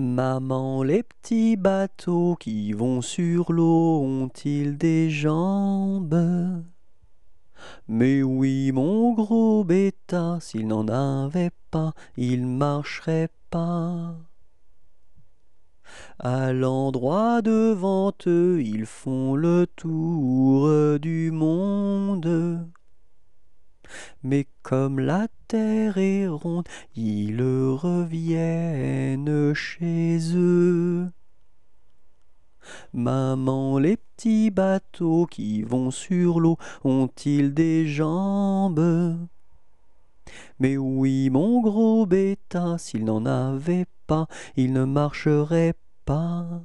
Maman, les petits bateaux qui vont sur l'eau ont-ils des jambes Mais oui, mon gros bêta, s'il n'en avait pas, il marcherait pas. À l'endroit devant eux, ils font le tour du monde. Mais comme la terre est ronde, ils reviennent chez eux. Maman, les petits bateaux qui vont sur l'eau ont-ils des jambes Mais oui, mon gros bêta, s'il n'en avait pas, il ne marcherait pas.